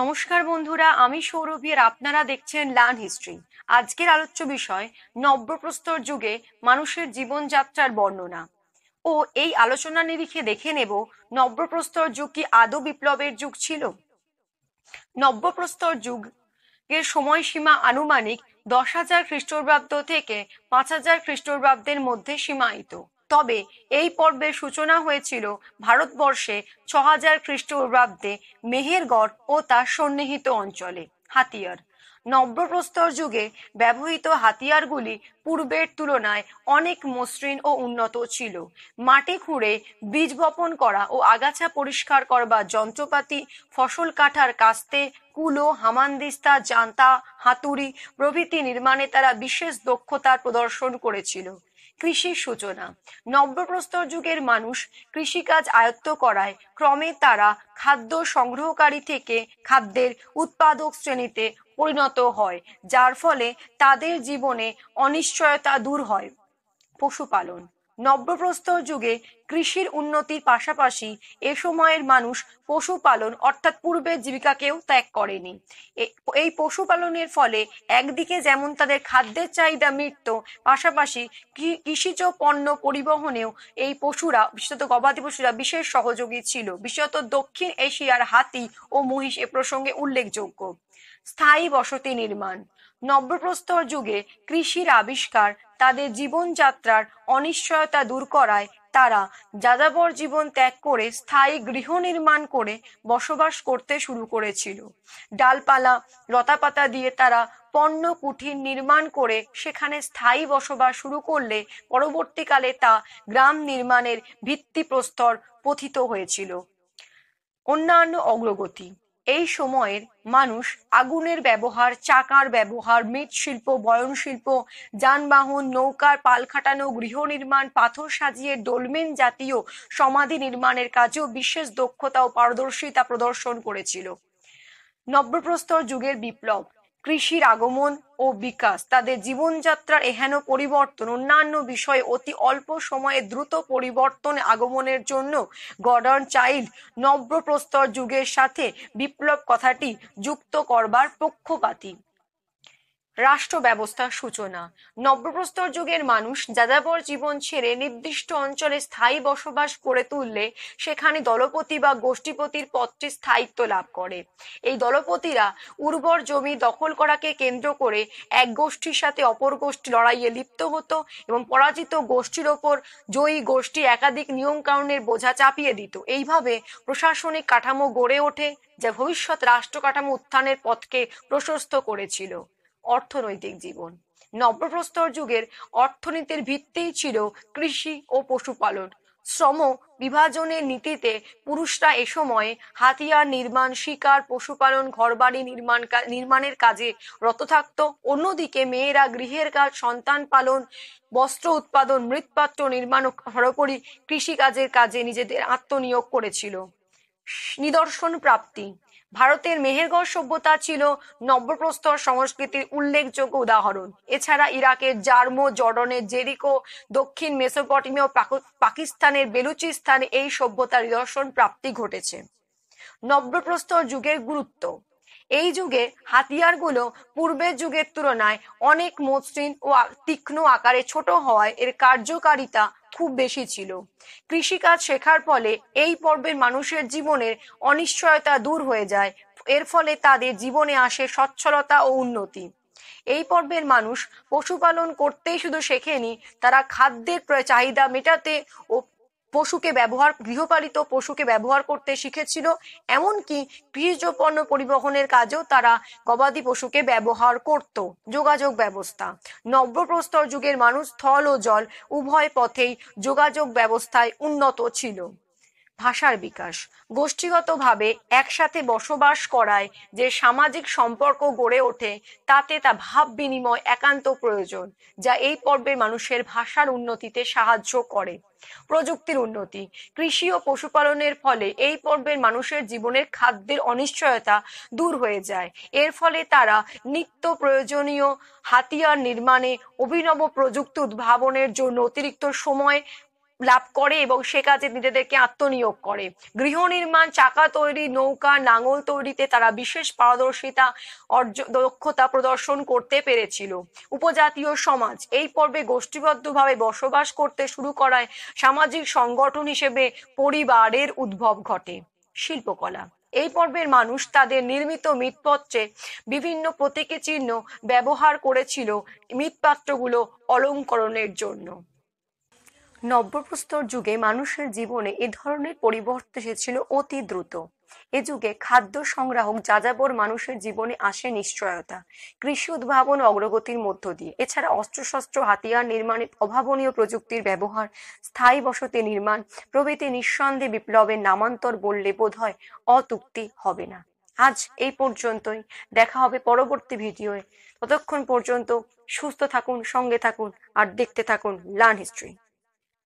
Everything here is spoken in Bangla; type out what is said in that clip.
নমস্কার বন্ধুরা আমি সৌরভী আর আপনারা দেখছেন লার্ন হিস্ট্রি আজকের আলোচ্য বিষয় নব্যপ্রস্তর যুগে মানুষের জীবনযাত্রার বর্ণনা ও এই আলোচনা নিরিখে দেখে নেব নব্যপ্রস্তর যুগ কি আদৌ বিপ্লবের যুগ ছিল নব্যপ্রস্তর যুগ এর সময়সীমা আনুমানিক দশ হাজার খ্রিস্টপূর্বাব্দ থেকে পাঁচ হাজার খ্রিস্টপূর্বাব্দের মধ্যে সীমায়িত তবে এই পর্বের সূচনা হয়েছিল ভারতবর্ষে ছ হাজার খ্রিস্টপূর্বাব্দে মেহেরগড় ও তার সন্নিহিত অঞ্চলে হাতিয়ার নব্যপ্রস্তর যুগে ব্যবহৃত হাতিয়ারগুলি পূর্বের তুলনায় অনেক মসৃণ ও উন্নত ছিল মাটি খুঁড়ে বীজ বপন করা ও আগাছা পরিষ্কার করবার যন্ত্রপাতি ফসল কাটার কাস্তে কুলো হামানদিস্তা জান্তা হাতুড়ি প্রভৃতি নির্মাণে তারা বিশেষ দক্ষতার প্রদর্শন করেছিল কৃষির সূচনা নব্যপ্রস্তর যুগের মানুষ কৃষিকাজ আয়ত্ত করায় ক্রমে তারা খাদ্য সংগ্রহকারী থেকে খাদ্যের উৎপাদক শ্রেণীতে পরিণত হয় যার ফলে তাদের জীবনে অনিশ্চয়তা দূর হয় পশুপালন নব্যপ্রস্তর যুগে কৃষির উন্নতির পাশাপাশি এ সময়ের মানুষ পশুপালন অর্থাৎ পূর্বের জীবিকাকেও ত্যাগ করেনি এই পশুপালনের ফলে একদিকে যেমন তাদের খাদ্যের চাহিদা মৃত্য পাশাপাশি কৃষিজ পণ্য পরিবহনেও এই পশুরা বিশেষত গবাদি পশুরা বিশেষ সহযোগী ছিল বিশেষত দক্ষিণ এশিয়ার হাতি ও মহিষ এ প্রসঙ্গে উল্লেখযোগ্য স্থায়ী বসতি নির্মাণ নব্যপ্রস্তর যুগে কৃষির আবিষ্কার তাদের জীবনযাত্রার অনিশ্চয়তা দূর করায় তারা যাযাবর জীবন ত্যাগ করে স্থায়ী গৃহ নির্মাণ করে বসবাস করতে শুরু করেছিল ডালপালা লতাপাতা দিয়ে তারা পণ্য কুঠির নির্মাণ করে সেখানে স্থায়ী বসবাস শুরু করলে পরবর্তীকালে তা গ্রাম নির্মাণের ভিত্তি প্রস্তর পথিত হয়েছিল অন্যান্য অগ্রগতি এই সময়ের মানুষ আগুনের ব্যবহার চাকার ব্যবহার মৃৎশিল্প বয়ন শিল্প যানবাহন নৌকার পাল খাটানো গৃহ নির্মাণ পাথর সাজিয়ে ডোলমেন জাতীয় সমাধি নির্মাণের কাজেও বিশেষ দক্ষতা ও পারদর্শিতা প্রদর্শন করেছিল নব্যপ্রস্তর যুগের বিপ্লব কৃষির আগমন ও বিকাশ তাদের জীবনযাত্রার এহেন পরিবর্তন অন্যান্য বিষয়ে অতি অল্প সময়ে দ্রুত পরিবর্তন আগমনের জন্য গডার্ন চাইল্ড নব্রপ্রস্তর যুগের সাথে বিপ্লব কথাটি যুক্ত করবার পক্ষপাতী রাষ্ট্র ব্যবস্থা সূচনা নব্যপ্রস্তর যুগের মানুষ যাযাবর জীবন ছেড়ে নির্দিষ্ট অঞ্চলে স্থায়ী বসবাস করে তুললে সেখানে দলপতি বা গোষ্ঠীপতির পদটি স্থায়িত্ব লাভ করে এই দলপতিরা উর্বর জমি দখল করাকে কেন্দ্র করে এক গোষ্ঠীর সাথে অপর গোষ্ঠী লড়াইয়ে লিপ্ত হতো এবং পরাজিত গোষ্ঠীর ওপর জয়ী গোষ্ঠী একাধিক নিয়ম কারণের বোঝা চাপিয়ে দিত এইভাবে প্রশাসনিক কাঠামো গড়ে ওঠে যা ভবিষ্যৎ রাষ্ট্র কাঠামো উত্থানের পথকে প্রশস্ত করেছিল অর্থনৈতিক জীবন নব্যপ্রস্তর যুগের অর্থনীতির ভিত্তিই ছিল কৃষি ও পশুপালন শ্রম বিভাজনের নীতিতে পুরুষরা এ সময় হাতিয়ার নির্মাণ শিকার পশুপালন ঘরবাড়ি নির্মাণ নির্মাণের কাজে রত থাকত অন্যদিকে মেয়েরা গৃহের কাজ সন্তান পালন বস্ত্র উৎপাদন মৃৎপাত্র নির্মাণ ও কৃষিকাজের কাজে নিজেদের আত্মনিয়োগ করেছিল নিদর্শন প্রাপ্তি ভারতের মেহেরগড় সভ্যতা ছিল নব্যপ্রস্তর সংস্কৃতির উল্লেখযোগ্য উদাহরণ এছাড়া ইরাকের জার্মো জর্ডনের জেরিকো দক্ষিণ মেসোপটেমিয়া পাকিস্তানের বেলুচিস্তানে এই সভ্যতার নিদর্শন প্রাপ্তি ঘটেছে নব্যপ্রস্তর যুগের গুরুত্ব এই যুগে হাতিয়ারগুলো পূর্বের যুগের তুলনায় অনেক মসৃণ ও তীক্ষ্ণ আকারে ছোট হওয়ায় এর কার্যকারিতা খুব বেশি ছিল কৃষিকাজ শেখার ফলে এই পর্বের মানুষের জীবনের অনিশ্চয়তা দূর হয়ে যায় এর ফলে তাদের জীবনে আসে সচ্ছলতা ও উন্নতি এই পর্বের মানুষ পশুপালন করতেই শুধু শেখেনি তারা খাদ্যের চাহিদা মেটাতে ও পশুকে ব্যবহার গৃহপালিত পশুকে ব্যবহার করতে শিখেছিল এমনকি কৃষিজ পণ্য পরিবহনের কাজেও তারা গবাদি পশুকে ব্যবহার করত যোগাযোগ ব্যবস্থা নব্যপ্রস্তর যুগের মানুষ স্থল ও জল উভয় পথেই যোগাযোগ ব্যবস্থায় উন্নত ছিল ভাষার বিকাশ গোষ্ঠীগতভাবে একসাথে বসবাস করায় যে সামাজিক সম্পর্ক গড়ে ওঠে তাতে তা ভাব বিনিময় একান্ত প্রয়োজন যা এই পর্বে মানুষের ভাষার উন্নতিতে সাহায্য করে প্রযুক্তির উন্নতি কৃষি ও পশুপালনের ফলে এই পর্বের মানুষের জীবনের খাদ্যের অনিশ্চয়তা দূর হয়ে যায় এর ফলে তারা নিত্য প্রয়োজনীয় হাতিয়ার নির্মাণে অভিনব প্রযুক্তি উদ্ভাবনের জন্য অতিরিক্ত সময় লাভ করে এবং সে কাজে নিজেদেরকে আত্মনিয়োগ করে গৃহ নির্মাণ চাকা তৈরি নৌকা নাঙল তৈরিতে তারা বিশেষ পারদর্শিতা দক্ষতা প্রদর্শন করতে পেরেছিল উপজাতীয় সমাজ এই পর্বে গোষ্ঠীবদ্ধভাবে বসবাস করতে শুরু করায় সামাজিক সংগঠন হিসেবে পরিবারের উদ্ভব ঘটে শিল্পকলা এই পর্বের মানুষ তাদের নির্মিত মৃৎপত্রে বিভিন্ন প্রতীকী চিহ্ন ব্যবহার করেছিল মৃৎপাত্রগুলো অলঙ্করণের জন্য নব্যপ্রস্তর যুগে মানুষের জীবনে এ ধরনের পরিবর্তন এসেছিল অতি দ্রুত এ যুগে খাদ্য সংগ্রাহক যাযাবর মানুষের জীবনে আসে নিশ্চয়তা কৃষি উদ্ভাবন অগ্রগতির মধ্য দিয়ে এছাড়া অস্ত্রশস্ত্র হাতিয়ার নির্মাণে অভাবনীয় প্রযুক্তির ব্যবহার স্থায়ী বসতি নির্মাণ প্রভৃতি নিঃসন্দেহে বিপ্লবের নামান্তর বললে বোধ হয় অতুক্তি হবে না আজ এই পর্যন্তই দেখা হবে পরবর্তী ভিডিওয়ে ততক্ষণ পর্যন্ত সুস্থ থাকুন সঙ্গে থাকুন আর দেখতে থাকুন লার্ন হিস্ট্রি